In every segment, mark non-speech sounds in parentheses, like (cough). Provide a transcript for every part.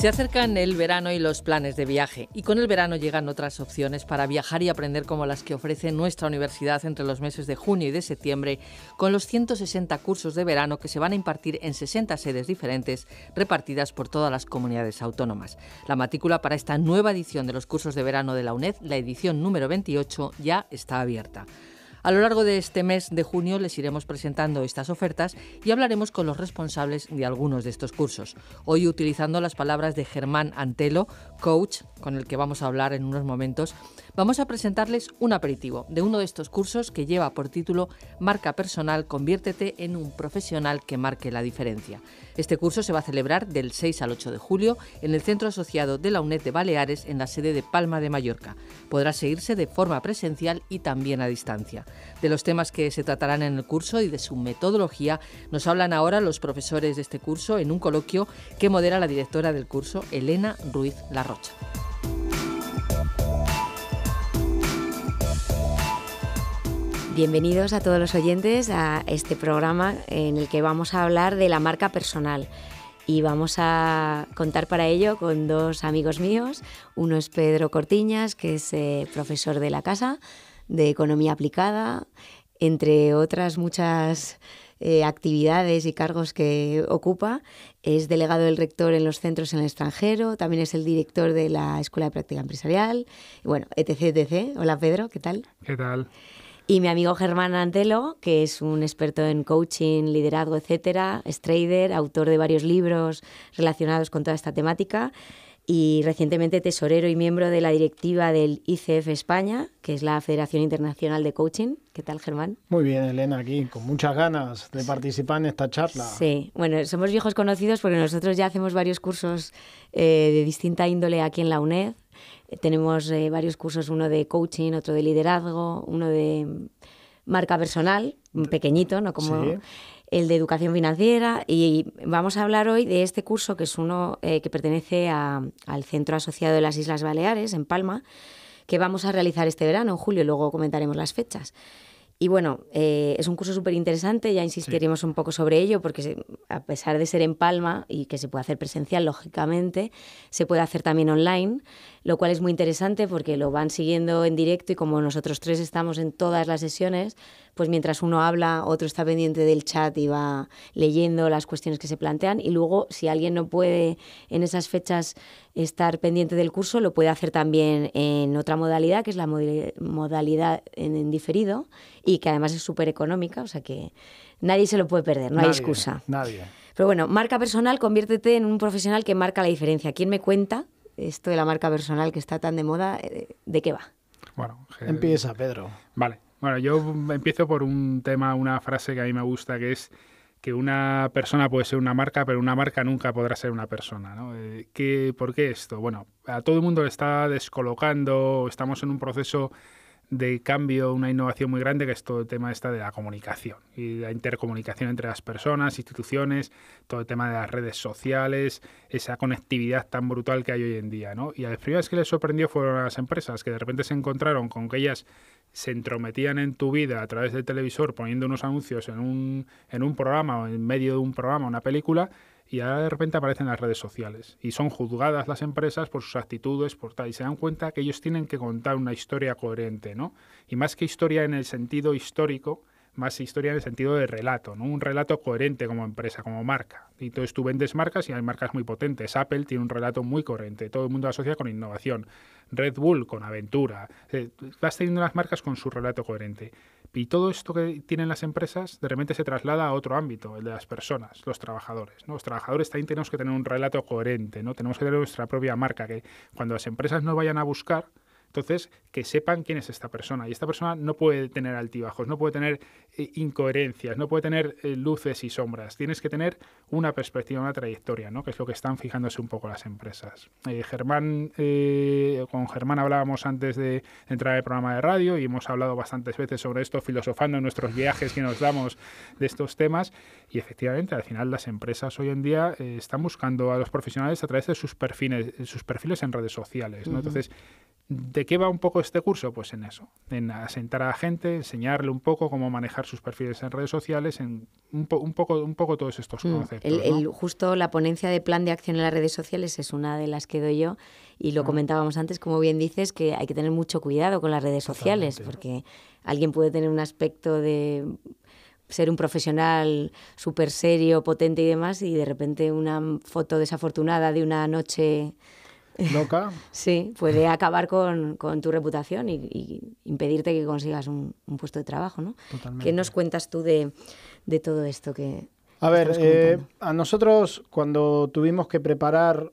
Se acercan el verano y los planes de viaje, y con el verano llegan otras opciones para viajar y aprender como las que ofrece nuestra universidad entre los meses de junio y de septiembre, con los 160 cursos de verano que se van a impartir en 60 sedes diferentes repartidas por todas las comunidades autónomas. La matrícula para esta nueva edición de los cursos de verano de la UNED, la edición número 28, ya está abierta. A lo largo de este mes de junio les iremos presentando estas ofertas y hablaremos con los responsables de algunos de estos cursos. Hoy utilizando las palabras de Germán Antelo, coach, con el que vamos a hablar en unos momentos, vamos a presentarles un aperitivo de uno de estos cursos que lleva por título Marca Personal, conviértete en un profesional que marque la diferencia. Este curso se va a celebrar del 6 al 8 de julio en el Centro Asociado de la UNED de Baleares en la sede de Palma de Mallorca. Podrá seguirse de forma presencial y también a distancia. De los temas que se tratarán en el curso y de su metodología nos hablan ahora los profesores de este curso en un coloquio que modera la directora del curso, Elena Ruiz Larrocha. Bienvenidos a todos los oyentes a este programa en el que vamos a hablar de la marca personal. Y vamos a contar para ello con dos amigos míos. Uno es Pedro Cortiñas, que es eh, profesor de la casa, de economía aplicada, entre otras muchas eh, actividades y cargos que ocupa. Es delegado del rector en los centros en el extranjero, también es el director de la Escuela de Práctica Empresarial, bueno, etc, etc. Hola Pedro, ¿qué tal? ¿Qué tal? Y mi amigo Germán Antelo, que es un experto en coaching, liderazgo, etcétera, es trader, autor de varios libros relacionados con toda esta temática y recientemente tesorero y miembro de la directiva del ICF España, que es la Federación Internacional de Coaching. ¿Qué tal, Germán? Muy bien, Elena, aquí, con muchas ganas de participar en esta charla. Sí, bueno, somos viejos conocidos porque nosotros ya hacemos varios cursos eh, de distinta índole aquí en la UNED. Eh, tenemos eh, varios cursos, uno de coaching, otro de liderazgo, uno de marca personal, pequeñito, ¿no? Como, sí el de educación financiera y vamos a hablar hoy de este curso que es uno eh, que pertenece al Centro Asociado de las Islas Baleares en Palma, que vamos a realizar este verano, en julio, luego comentaremos las fechas. Y bueno, eh, es un curso súper interesante, ya insistiremos un poco sobre ello, porque a pesar de ser en Palma y que se puede hacer presencial, lógicamente, se puede hacer también online, lo cual es muy interesante porque lo van siguiendo en directo y como nosotros tres estamos en todas las sesiones, pues mientras uno habla, otro está pendiente del chat y va leyendo las cuestiones que se plantean. Y luego, si alguien no puede en esas fechas estar pendiente del curso, lo puede hacer también en otra modalidad, que es la modalidad en, diferido, y que además es súper económica, o sea que nadie se lo puede perder, no hay excusa. Nadie. Pero bueno, marca personal, conviértete en un profesional que marca la diferencia. ¿Quién me cuenta esto de la marca personal que está tan de moda? Eh, ¿De qué va? Bueno, empieza, Pedro. Vale. Bueno, yo empiezo por un tema, una frase que a mí me gusta, que es que una persona puede ser una marca, pero una marca nunca podrá ser una persona. ¿no? Eh, ¿Qué, ¿Por qué esto? Bueno, a todo el mundo le está descolocando, estamos en un proceso de cambio, una innovación muy grande, que es todo el tema esta de la comunicación y la intercomunicación entre las personas, instituciones, todo el tema de las redes sociales, esa conectividad tan brutal que hay hoy en día, ¿no? Y a las primeras que les sorprendió fueron las empresas, que de repente se encontraron con que ellas se entrometían en tu vida a través del televisor poniendo unos anuncios en un, en un programa o en medio de un programa, una película, y ahora de repente aparecen las redes sociales y son juzgadas las empresas por sus actitudes, por tal, y se dan cuenta que ellos tienen que contar una historia coherente, ¿no? Y más que historia en el sentido histórico, más historia en el sentido de relato, ¿no? Un relato coherente como empresa, como marca. Y entonces tú vendes marcas y hay marcas muy potentes. Apple tiene un relato muy coherente, todo el mundo asocia con innovación. Red Bull con aventura. Eh, vas teniendo las marcas con su relato coherente. Y todo esto que tienen las empresas de repente se traslada a otro ámbito, el de las personas, los trabajadores. Los trabajadores también tenemos que tener un relato coherente, ¿no? tenemos que tener nuestra propia marca, que cuando las empresas no vayan a buscar, entonces, que sepan quién es esta persona. Y esta persona no puede tener altibajos, no puede tener eh, incoherencias, no puede tener eh, luces y sombras. Tienes que tener una perspectiva, una trayectoria, ¿no? que es lo que están fijándose un poco las empresas. Eh, eh, con Germán hablábamos antes de entrar al programa de radio y hemos hablado bastantes veces sobre esto, filosofando en nuestros viajes que nos damos de estos temas. Y efectivamente, al final las empresas hoy en día están buscando a los profesionales a través de sus perfiles, sus perfiles en redes sociales. Entonces, ¿De qué va un poco este curso? Pues en eso, en asentar a la gente, enseñarle un poco cómo manejar sus perfiles en redes sociales, en un, poco, un poco todos estos mm, conceptos. El, justo la ponencia de plan de acción en las redes sociales es una de las que doy yo y lo mm. comentábamos antes, como bien dices, que hay que tener mucho cuidado con las redes sociales porque alguien puede tener un aspecto de ser un profesional súper serio, potente y demás y de repente una foto desafortunada de una noche loca. (laughs) sí, puede acabar con, tu reputación y, impedirte que consigas un, puesto de trabajo, ¿no? ¿Qué nos cuentas tú de, todo esto que... A ver, eh, a nosotros cuando tuvimos que preparar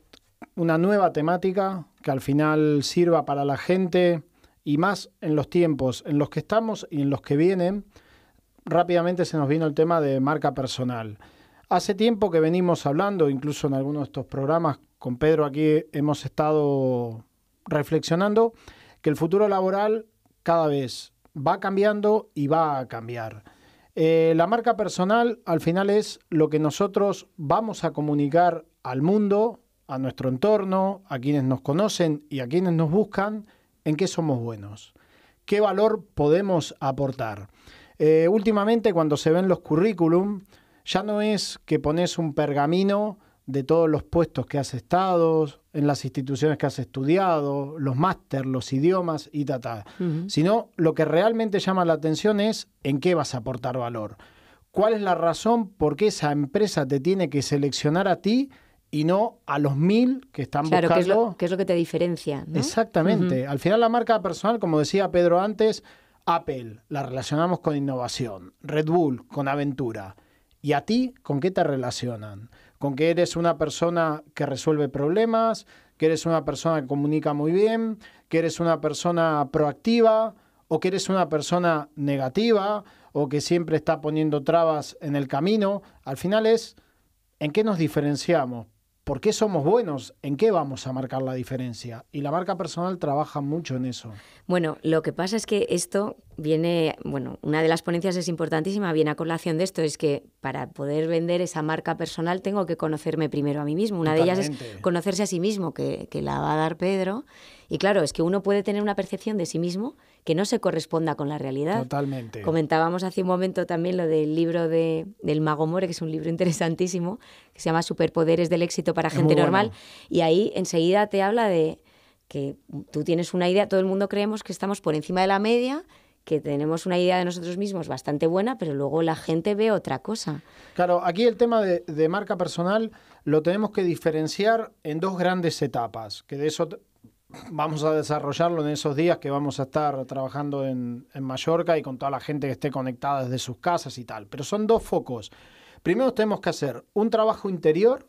una nueva temática que al final sirva para la gente y más en los tiempos en los que estamos y en los que vienen, rápidamente se nos vino el tema de marca personal. Hace tiempo que venimos hablando, incluso en algunos de estos programas con Pedro aquí hemos estado reflexionando que el futuro laboral cada vez va cambiando y va a cambiar. Eh, la marca personal al final es lo que nosotros vamos a comunicar al mundo, a nuestro entorno, a quienes nos conocen y a quienes nos buscan, en qué somos buenos, qué valor podemos aportar. Eh, últimamente cuando se ven los currículum, ya no es que pones un pergamino de todos los puestos que has estado, en las instituciones que has estudiado, los máster, los idiomas y tal. Sino lo que realmente llama la atención es en qué vas a aportar valor. ¿Cuál es la razón por qué esa empresa te tiene que seleccionar a ti y no a los mil que están buscando? Claro, que, es lo que te diferencia. Exactamente. Al final la marca personal, como decía Pedro antes, Apple la relacionamos con innovación, Red Bull con aventura. ¿Y a ti con qué te relacionan? ¿Con que eres una persona que resuelve problemas? ¿Que eres una persona que comunica muy bien? ¿Que eres una persona proactiva? ¿O que eres una persona negativa? ¿O que siempre está poniendo trabas en el camino? Al final es, ¿en qué nos diferenciamos? ¿Por qué somos buenos? ¿En qué vamos a marcar la diferencia? Y la marca personal trabaja mucho en eso. Bueno, lo que pasa es que esto viene, bueno, una de las ponencias es importantísima, viene a colación de esto, es que para poder vender esa marca personal tengo que conocerme primero a mí mismo. Una de ellas es conocerse a sí mismo, que la va a dar Pedro. Y claro, es que uno puede tener una percepción de sí mismo que no se corresponda con la realidad. Totalmente. Comentábamos hace un momento también lo del libro de, del Mago More, que es un libro (laughs) interesantísimo, que se llama Superpoderes del éxito para gente normal, y ahí enseguida te habla de que tú tienes una idea, todo el mundo creemos que estamos por encima de la media, que tenemos una idea de nosotros mismos bastante buena, pero luego la gente ve otra cosa. Claro, aquí el tema de, de marca personal lo tenemos que diferenciar en dos grandes etapas, que de eso vamos a desarrollarlo en esos días que vamos a estar trabajando en, Mallorca y con toda la gente que esté conectada desde sus casas y tal. Pero son dos focos. Primero tenemos que hacer un trabajo interior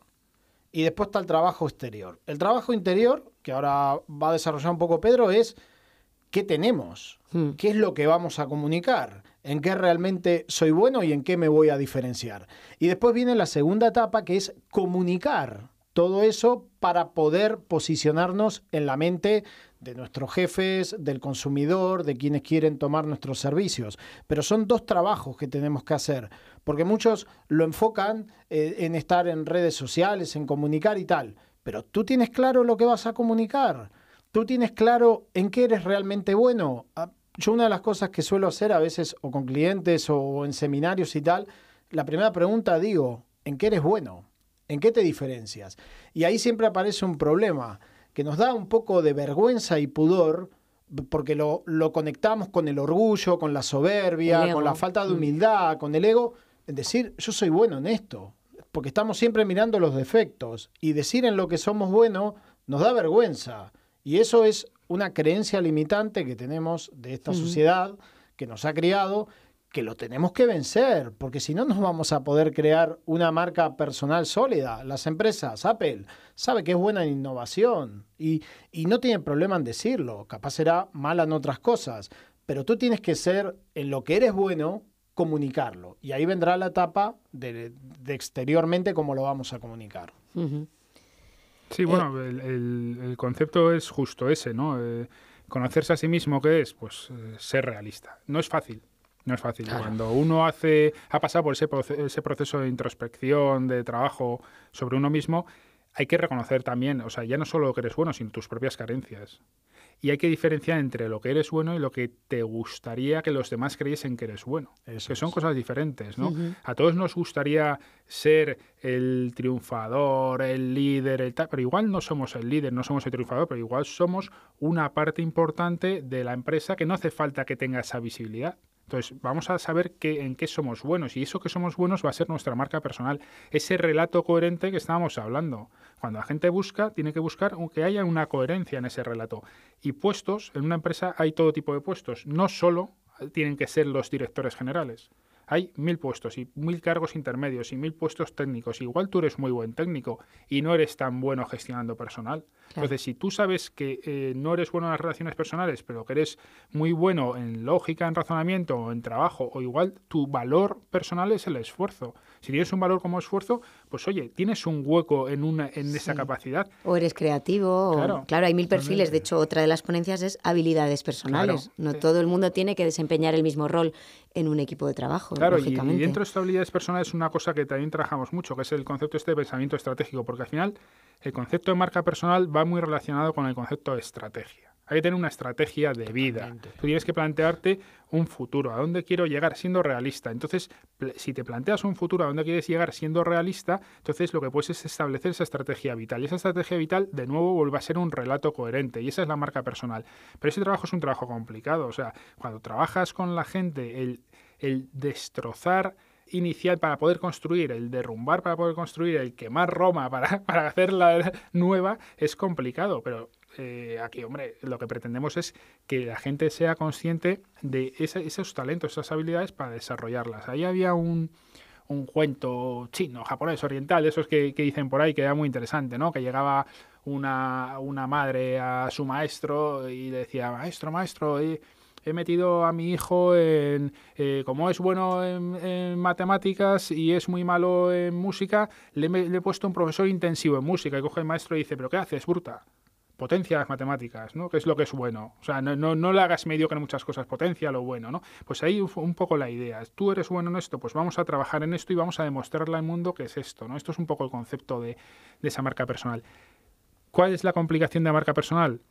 y después está el trabajo exterior. El trabajo interior, que ahora va a desarrollar un poco Pedro, es qué tenemos, hmm. qué es lo que vamos a comunicar, en qué realmente soy bueno y en qué me voy a diferenciar. Y después viene la segunda etapa que es comunicar todo eso para poder posicionarnos en la mente de nuestros jefes, del consumidor, de quienes quieren tomar nuestros servicios. Pero son dos trabajos que tenemos que hacer, porque muchos lo enfocan eh, en estar en redes sociales, en comunicar y tal. Pero tú tienes claro lo que vas a comunicar, tú tienes claro en qué eres realmente bueno. Ah, yo una de las cosas que suelo hacer a veces o con clientes o en seminarios y tal, la primera pregunta digo, ¿en qué eres bueno? ¿En qué te diferencias? Y ahí siempre aparece un problema que nos da un poco de vergüenza y pudor porque lo, conectamos con el orgullo, con la soberbia, con la falta de mm. humildad, con el ego, Es decir, yo soy bueno en esto, porque estamos siempre mirando los defectos y decir en lo que somos bueno nos da vergüenza. Y eso es una creencia limitante que tenemos de esta mm. sociedad que nos ha criado que lo tenemos que vencer, porque si no, nos vamos a poder crear una marca personal sólida. Las empresas, Apple, sabe que es buena en innovación y, no tiene problema en decirlo. Capaz será mala en otras cosas, pero tú tienes que ser en lo que eres bueno comunicarlo. Y ahí vendrá la etapa de, exteriormente cómo lo vamos a comunicar. Sí, bueno, eh, el, concepto es justo ese, ¿no? Eh, conocerse a sí mismo, ¿qué es? Pues eh, ser realista. No es fácil, no es fácil. Cuando uno hace, ha pasado por ese, proceso de introspección, de trabajo sobre uno mismo, hay que reconocer también, o sea, ya no solo lo que eres bueno, sino tus propias carencias. Y hay que diferenciar entre lo que eres bueno y lo que te gustaría que los demás creyesen que eres bueno. Es que son cosas diferentes, ¿no? A todos nos gustaría ser el triunfador, el líder, el pero igual no somos el líder, no somos el triunfador, pero igual somos una parte importante de la empresa que no hace falta que tenga esa visibilidad. Entonces, vamos a saber qué, en qué somos buenos y eso que somos buenos va a ser nuestra marca personal, ese relato coherente que estábamos hablando. Cuando la gente busca, tiene que buscar que haya una coherencia en ese relato. Y puestos, en una empresa hay todo tipo de puestos, no solo tienen que ser los directores generales hay mil puestos y mil cargos intermedios y mil puestos técnicos. Igual tú eres muy buen técnico y no eres tan bueno gestionando personal. Entonces, si tú sabes que eh, no eres bueno en las relaciones personales, pero que eres muy bueno en lógica, en razonamiento o en trabajo, o igual tu valor personal es el esfuerzo. Si tienes un valor como esfuerzo, pues oye, tienes un hueco en, una, en esa capacidad. O eres creativo. Claro, claro hay mil perfiles. De hecho, otra de las ponencias es habilidades personales. No todo el mundo tiene que desempeñar el mismo rol en un equipo de trabajo. Claro, y dentro de estas habilidades personales una cosa que también trabajamos mucho, que es el concepto este de pensamiento estratégico, porque al final el concepto de marca personal va muy relacionado con el concepto de estrategia. Hay que tener una estrategia de vida. Tú tienes que plantearte un futuro, a dónde quiero llegar siendo realista. Entonces, si te planteas un futuro a dónde quieres llegar siendo realista, entonces lo que puedes es establecer esa estrategia vital. Y esa estrategia vital, de nuevo, vuelve a ser un relato coherente. Y esa es la marca personal. Pero ese trabajo es un trabajo complicado. O sea, cuando trabajas con la gente, el, destrozar inicial para poder construir, el derrumbar para poder construir, el quemar Roma para, (laughs) para hacerla nueva, es complicado, pero eh, aquí, hombre, lo que pretendemos es que la gente sea consciente de esos talentos, esas habilidades para desarrollarlas. Ahí había un, cuento chino, japonés, oriental, esos que, que, dicen por ahí, que era muy interesante, ¿no? Que llegaba una, madre a su maestro y le decía, maestro, maestro, he metido a mi hijo en, eh, como es bueno en, matemáticas y es muy malo en música, le, le, he puesto un profesor intensivo en música. Y coge el maestro y dice, pero ¿qué haces, bruta? potencia las matemáticas, ¿no? Que es lo que es bueno. O sea, no, no, no le hagas que en muchas cosas, potencia lo bueno, ¿no? Pues ahí un poco la idea. Tú eres bueno en esto, pues vamos a trabajar en esto y vamos a demostrarle al mundo que es esto, ¿no? Esto es un poco el concepto de, esa marca personal. ¿Cuál es la complicación de la marca personal?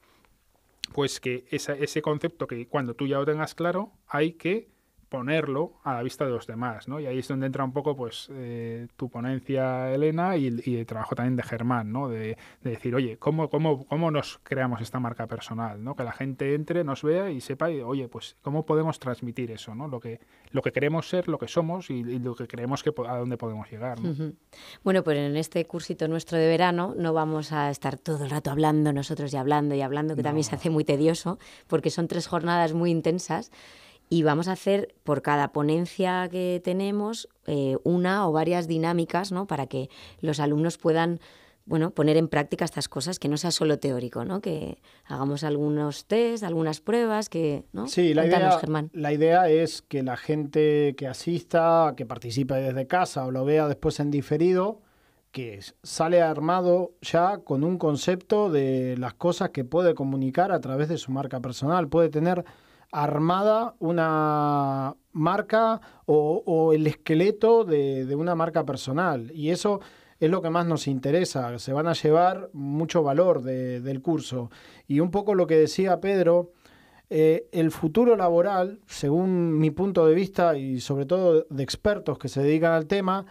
Pues que ese concepto que cuando tú ya lo tengas claro, hay que ponerlo a la vista de los demás, ¿no? Y ahí es donde entra un poco, pues, eh, tu ponencia, Elena, y, el trabajo también de Germán, ¿no? De, decir, oye, ¿cómo, cómo, cómo nos creamos esta marca personal, ¿no? Que la gente entre, nos vea y sepa, y, oye, pues, ¿cómo podemos transmitir eso, ¿no? Lo que, lo que queremos ser, lo que somos y, lo que creemos que a dónde podemos llegar, ¿no? Bueno, pues en este cursito nuestro de verano no vamos a estar todo el rato hablando nosotros y hablando y hablando, que también se hace muy tedioso, porque son tres jornadas muy intensas y vamos a hacer por cada ponencia que tenemos eh, una o varias dinámicas ¿no? para que los alumnos puedan bueno, poner en práctica estas cosas, que no sea solo teórico, ¿no? que hagamos algunos test, algunas pruebas, que... ¿no? Sí, la idea, la idea es que la gente que asista, que participe desde casa o lo vea después en diferido, que sale armado ya con un concepto de las cosas que puede comunicar a través de su marca personal, puede tener armada una marca o, el esqueleto de, una marca personal. Y eso es lo que más nos interesa. Se van a llevar mucho valor del curso. Y un poco lo que decía Pedro, eh, el futuro laboral, según mi punto de vista y sobre todo de expertos que se dedican al tema,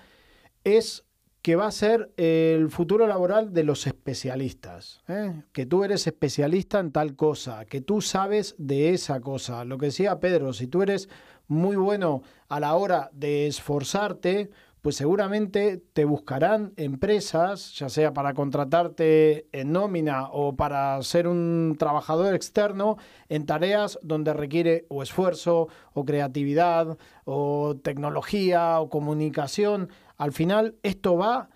es que va a ser el futuro laboral de los especialistas. ¿eh? Que tú eres especialista en tal cosa, que tú sabes de esa cosa. Lo que decía Pedro, si tú eres muy bueno a la hora de esforzarte, pues seguramente te buscarán empresas, ya sea para contratarte en nómina o para ser un trabajador externo, en tareas donde requiere o esfuerzo, o creatividad, o tecnología, o comunicación. Al final, esto va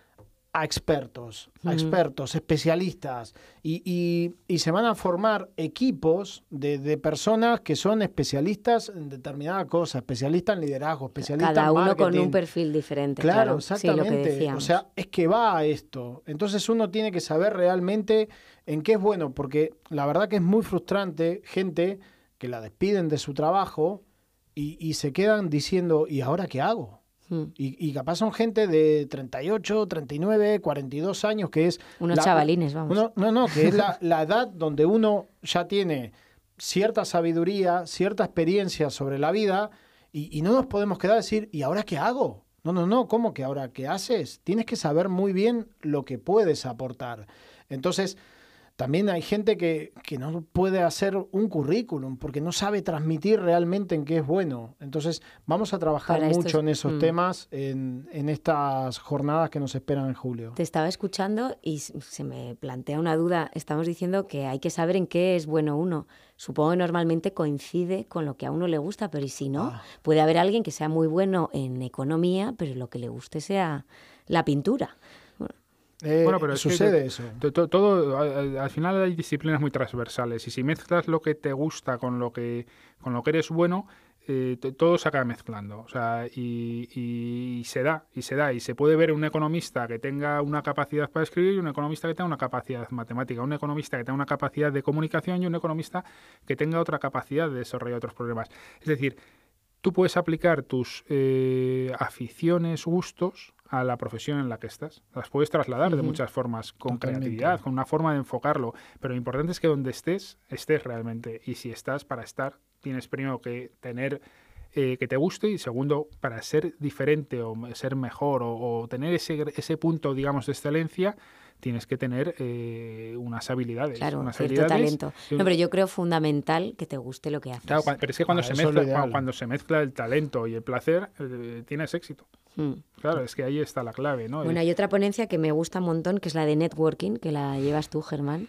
a expertos, a expertos, especialistas, y, y, se van a formar equipos de, de, personas que son especialistas en determinada cosa, especialistas en liderazgo, especialistas en marketing. uno con un perfil diferente. Claro, exactamente. o sea, es que va a esto. Entonces uno tiene que saber realmente en qué es bueno, porque la verdad que es muy frustrante gente que la despiden de su trabajo y se quedan diciendo, ¿y ahora qué hago? Mm. Y, y, capaz son gente de 38, 39, 42 años, que es... Unos chavalines, vamos. no, no, que es (laughs) la, edad donde uno ya tiene cierta sabiduría, cierta experiencia sobre la vida y, y, no nos podemos quedar a decir, ¿y ahora qué hago? No, no, no, ¿cómo que ahora qué haces? Tienes que saber muy bien lo que puedes aportar. Entonces, también hay gente que, no puede hacer un currículum porque no sabe transmitir realmente en qué es bueno. Entonces vamos a trabajar mucho en esos mm. temas en, estas jornadas que nos esperan en julio. Te estaba escuchando y se me plantea una duda. Estamos diciendo que hay que saber en qué es bueno uno. Supongo que normalmente coincide con lo que a uno le gusta, pero y si no, ah. puede haber alguien que sea muy bueno en economía, pero lo que le guste sea la pintura. Eh, bueno, pero sucede eso. Todo, al, final hay disciplinas muy transversales y si mezclas lo que te gusta con lo que con lo que eres bueno, eh, todo se acaba mezclando. O sea, y, se da, y se da. Y se puede ver un economista que tenga una capacidad para escribir y un economista que tenga una capacidad matemática, un economista que tenga una capacidad de comunicación y un economista que tenga otra capacidad de desarrollar otros problemas. Es decir, tú puedes aplicar tus eh, aficiones, gustos a la profesión en la que estás. Las puedes trasladar de muchas formas, con creatividad, con una forma de enfocarlo, pero lo importante es que donde estés, estés realmente. Y si estás para estar, tienes primero que tener eh, que te guste y segundo, para ser diferente o ser mejor o, o tener ese, ese punto, digamos, de excelencia, tienes que tener eh, unas habilidades. Claro, cierto talento. pero yo creo fundamental que te guste lo que haces. pero es que cuando, ah, se, mezcla, cuando, se mezcla el talento y el placer, eh, tienes éxito. Hmm. Claro, es que ahí está la clave, ¿no? Bueno, hay otra ponencia que me gusta un montón, que es la de networking, que la llevas tú, Germán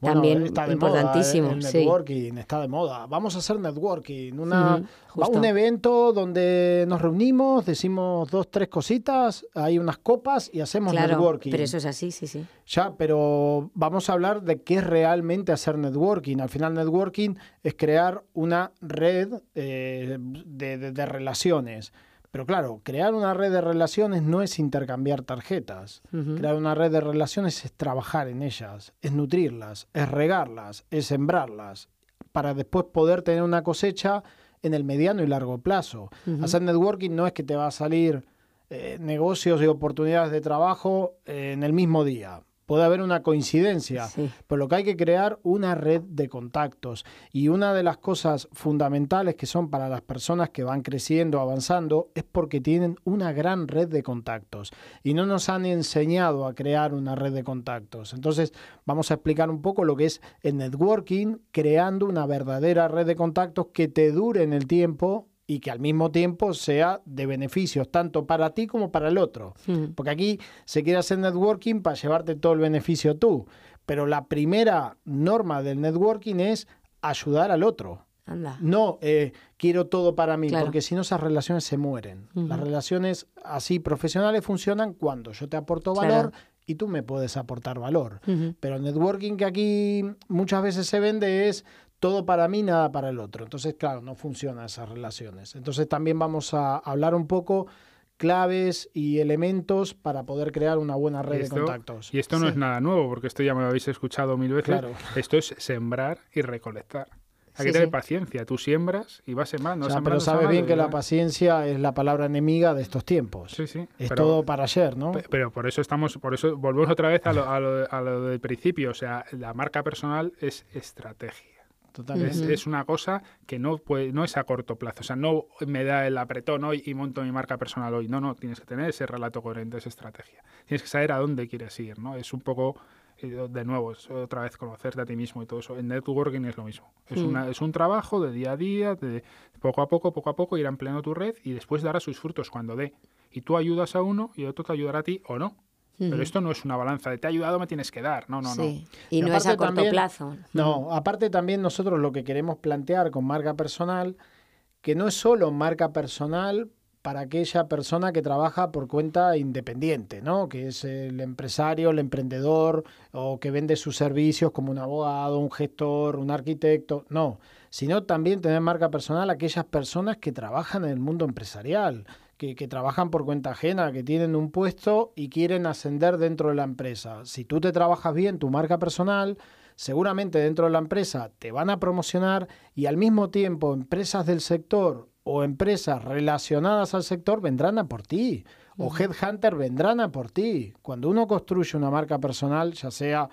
también está importantísimo. networking está de moda. Vamos a hacer networking, una, un evento donde nos reunimos, decimos dos, tres cositas, hay unas copas y hacemos networking. Pero eso es así, sí, sí. Ya, pero vamos a hablar de qué es realmente hacer networking. Al final, networking es crear una red eh, de, de relaciones. Pero claro, crear una red de relaciones no es intercambiar tarjetas. Crear una red de relaciones es trabajar en ellas, es nutrirlas, es regarlas, es sembrarlas, para después poder tener una cosecha en el mediano y largo plazo. Hacer networking no es que te va a salir eh, negocios y oportunidades de trabajo eh, en el mismo día puede haber una coincidencia, por lo que hay que crear una red de contactos. Y una de las cosas fundamentales que son para las personas que van creciendo, avanzando, es porque tienen una gran red de contactos. Y no nos han enseñado a crear una red de contactos. Entonces vamos a explicar un poco lo que es el networking, creando una verdadera red de contactos que te dure en el tiempo y que al mismo tiempo sea de beneficios tanto para ti como para el otro. Mm. Porque aquí se quiere hacer networking para llevarte todo el beneficio tú, pero la primera norma del networking es ayudar al otro. Anda. No, eh, quiero todo para mí, porque si no esas relaciones se mueren. Las relaciones así profesionales funcionan cuando yo te aporto valor y tú me puedes aportar valor. Pero el networking que aquí muchas veces se vende es todo para mí, nada para el otro. Entonces, claro, no funcionan esas relaciones. Entonces, también vamos a hablar un poco claves y elementos para poder crear una buena red de contactos. Y esto no es nada nuevo, porque esto ya me lo habéis escuchado mil veces. Esto es sembrar y recolectar. Hay que tener paciencia. Tú siembras y vas a ser pero sabes bien que la paciencia es la palabra enemiga de estos tiempos. Es todo para ayer, ¿no? Pero por eso estamos, por eso volvemos otra vez a a lo del principio. O sea, la marca personal es estrategia es, una cosa que no, puede, no es a corto plazo. O sea, no me da el apretón hoy y monto mi marca personal hoy. No, no, tienes que tener ese relato coherente, esa estrategia. Tienes que saber a dónde quieres ir, ¿no? Es un poco, eh, de nuevo, es otra vez conocerte a ti mismo y todo eso. En networking es lo mismo. Es, mm. una, es un trabajo de día a día, de poco a poco, poco a poco, ir ampliando tu red y después dará sus frutos cuando dé. Y tú ayudas a uno y otro te ayudará a ti o no. Pero mm. esto no es una balanza de te ha ayudado, me tienes que dar. No, no, no. Y, no es a corto plazo. No, mm. aparte también nosotros lo que queremos plantear con marca personal, que no es solo marca personal para aquella persona que trabaja por cuenta independiente, ¿no? Que es el empresario, el emprendedor o que vende sus servicios como un abogado, un gestor, un arquitecto, no, sino también tener marca personal aquellas personas que trabajan en el mundo empresarial, que, trabajan por cuenta ajena, que tienen un puesto y quieren ascender dentro de la empresa. Si tú te trabajas bien tu marca personal, seguramente dentro de la empresa te van a promocionar y al mismo tiempo empresas del sector o empresas relacionadas al sector vendrán a por ti. O headhunter vendrán a por ti. Cuando uno construye una marca personal, ya sea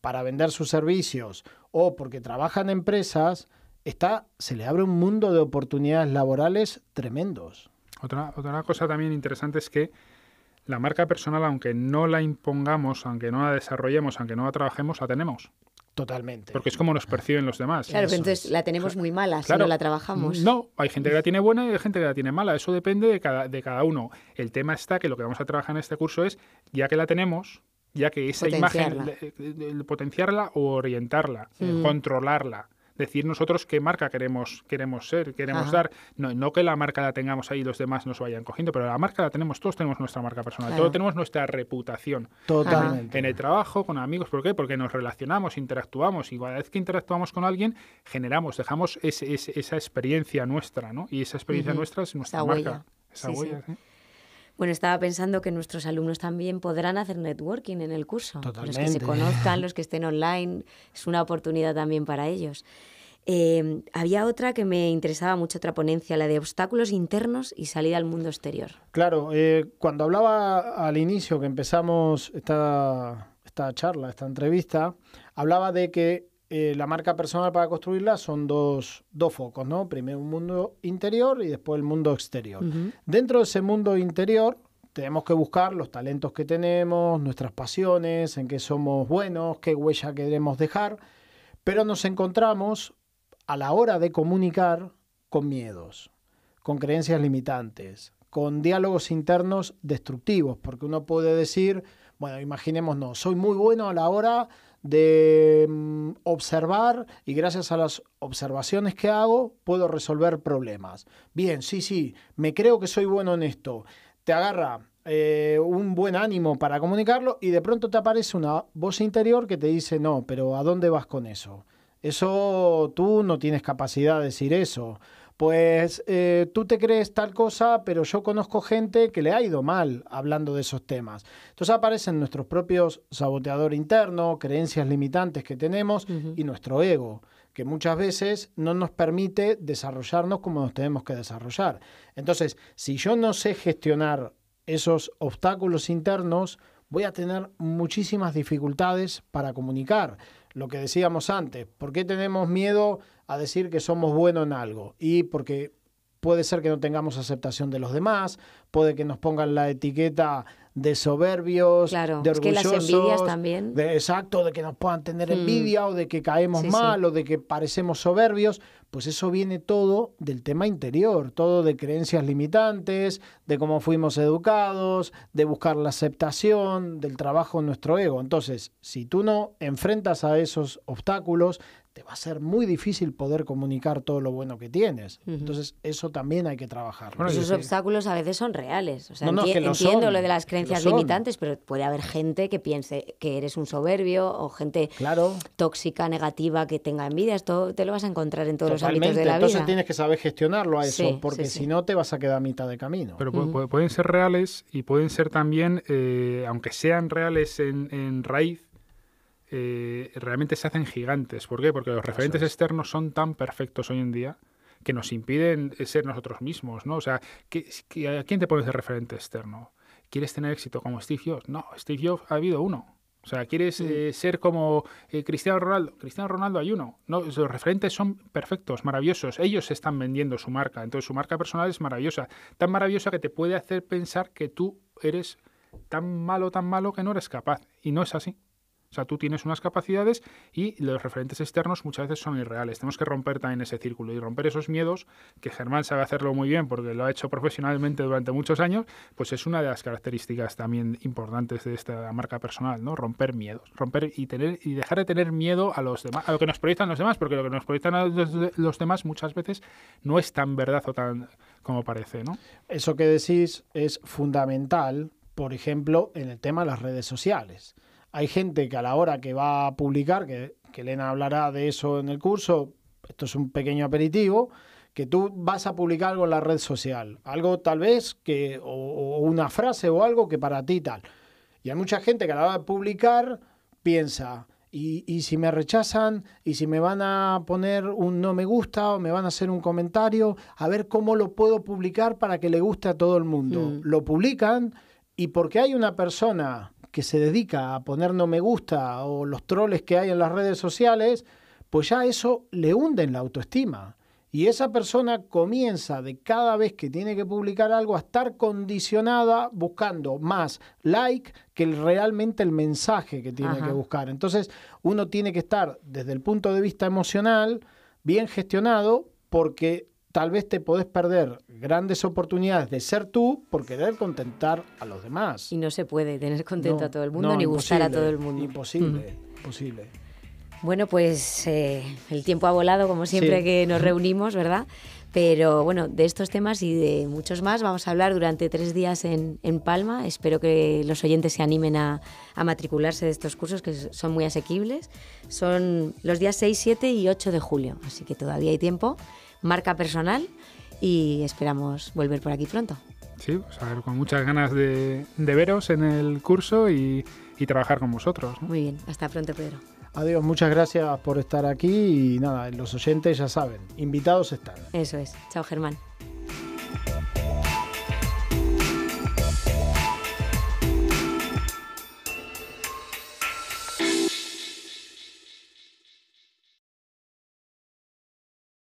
para vender sus servicios o porque trabaja en empresas, está, se le abre un mundo de oportunidades laborales tremendos. Otra, otra cosa también interesante es que la marca personal, aunque no la impongamos, aunque no la desarrollemos, aunque no la trabajemos, la tenemos. Totalmente. Porque es como nos perciben los demás. Claro, entonces la tenemos muy mala si no la trabajamos. No, hay gente que la tiene buena y hay gente que la tiene mala. Eso depende de cada, uno. El tema está que lo que vamos a trabajar en este curso es, ya que la tenemos, ya que esa imagen, potenciarla o orientarla, mm. controlarla decir nosotros qué marca queremos, queremos ser, queremos dar. No, no que la marca la tengamos ahí y los demás nos vayan cogiendo, pero la marca la tenemos, todos tenemos nuestra marca personal, todos tenemos nuestra reputación. Totalmente. En, el trabajo, con amigos, ¿por qué? Porque nos relacionamos, interactuamos y cada vez que interactuamos con alguien, generamos, dejamos esa experiencia nuestra, ¿no? Y esa experiencia nuestra es nuestra marca. Huella. Esa huella, bueno, estaba pensando que nuestros alumnos también podrán hacer networking en el curso. Los que se conozcan, los que estén online, es una oportunidad también para ellos. Eh, había otra que me interesaba mucho, otra ponencia, la de obstáculos internos y salida al mundo exterior. Claro, eh, cuando hablaba al inicio que empezamos esta charla, esta entrevista, hablaba de que eh, la marca personal para construirla son dos, dos focos, ¿no? Primero un mundo interior y después el mundo exterior. Dentro de ese mundo interior tenemos que buscar los talentos que tenemos, nuestras pasiones, en qué somos buenos, qué huella queremos dejar, pero nos encontramos a la hora de comunicar con miedos, con creencias limitantes, con diálogos internos destructivos, porque uno puede decir, bueno, imaginémonos, soy muy bueno a la hora de mm, observar y gracias a las observaciones que hago puedo resolver problemas. Bien, sí, sí, me creo que soy bueno en esto. Te agarra eh, un buen ánimo para comunicarlo y de pronto te aparece una voz interior que te dice, no, pero ¿a dónde vas con eso? Eso tú no tienes capacidad de decir eso pues eh, tú te crees tal cosa, pero yo conozco gente que le ha ido mal hablando de esos temas. Entonces aparecen nuestros propios saboteador interno, creencias limitantes que tenemos y nuestro ego que muchas veces no nos permite desarrollarnos como nos tenemos que desarrollar. Entonces, si yo no sé gestionar esos obstáculos internos, voy a tener muchísimas dificultades para comunicar. Lo que decíamos antes, ¿por qué tenemos miedo a decir que somos buenos en algo y porque puede ser que no tengamos aceptación de los demás, puede que nos pongan la etiqueta de soberbios, de orgullosos, que las envidias también. exacto, de que nos puedan tener mm. envidia o de que caemos mal o de que parecemos soberbios, pues eso viene todo del tema interior, todo de creencias limitantes, de cómo fuimos educados, de buscar la aceptación, del trabajo en nuestro ego. Entonces, si tú no enfrentas a esos obstáculos, te va a ser muy difícil poder comunicar todo lo bueno que tienes. Entonces, eso también hay que trabajar. Bueno, Esos obstáculos a veces son reales. O no, entiendo lo de las creencias limitantes, pero puede haber gente que piense que eres un soberbio o gente tóxica, negativa, que tenga envidia. Esto te lo vas a encontrar en todos los ámbitos de la vida. vida. Entonces tienes que saber gestionarlo a eso, porque si no te vas a quedar a mitad de camino. Pero pueden ser reales y pueden ser también, eh, aunque sean reales en raíz, eh, realmente se hacen gigantes. ¿Por qué? Porque los referentes externos son tan perfectos hoy en día que nos impiden ser nosotros mismos, ¿no? O sea, a quién te pones de referente externo? ¿Quieres tener éxito como Steve Jobs? No, Steve Jobs ha habido uno. O sea, ¿quieres mm. eh, ser como eh, Cristiano Ronaldo? Cristiano Ronaldo hay uno. No, los referentes son perfectos, maravillosos. Ellos están vendiendo su marca. Entonces, su marca personal es maravillosa. Tan maravillosa que te puede hacer pensar que tú eres tan malo, tan malo que no eres capaz. Y no es así. O sea, tú tienes unas capacidades y los referentes externos muchas veces son irreales. Tenemos que romper también ese círculo y romper esos miedos, que Germán sabe hacerlo muy bien porque lo ha hecho profesionalmente durante muchos años, pues es una de las características también importantes de esta marca personal, ¿no? Romper miedos, romper y tener y dejar de tener miedo a los demás, a lo que nos proyectan los demás, porque lo que nos proyectan los, los demás muchas veces no es tan verdad o tan como parece, ¿no? Eso que decís es fundamental, por ejemplo, en el tema de las redes sociales hay gente que a la hora que va a publicar, que, Elena hablará de eso en el curso, esto es un pequeño aperitivo, que tú vas a publicar algo en la red social, algo tal vez que, o, una frase o algo que para ti tal. Y hay mucha gente que a la hora de publicar piensa, y, si me rechazan, y si me van a poner un no me gusta o me van a hacer un comentario, a ver cómo lo puedo publicar para que le guste a todo el mundo. Mm. Lo publican y porque hay una persona que se dedica a poner no me gusta o los troles que hay en las redes sociales, pues ya eso le hunde en la autoestima. Y esa persona comienza de cada vez que tiene que publicar algo a estar condicionada buscando más like que realmente el mensaje que tiene que buscar. Entonces uno tiene que estar desde el punto de vista emocional bien gestionado porque tal vez te puedes perder grandes oportunidades de ser tú por querer contentar a los demás. Y no se puede tener contento a todo el mundo ni gustar a todo el mundo. Imposible, imposible. Bueno, pues eh, el tiempo ha volado como siempre que nos reunimos, ¿verdad? Pero bueno, de estos temas y de muchos más vamos a hablar durante tres días en, en Palma. Espero que los oyentes se animen a, a, matricularse de estos cursos que son muy asequibles. Son los días 6, 7 y 8 de julio, así que todavía hay tiempo marca personal y esperamos volver por aquí pronto. Sí, pues a ver, con muchas ganas de, veros en el curso y, trabajar con vosotros. Muy bien, hasta pronto Pedro. Adiós, muchas gracias por estar aquí y nada, los oyentes ya saben, invitados están. Eso es, chao Germán.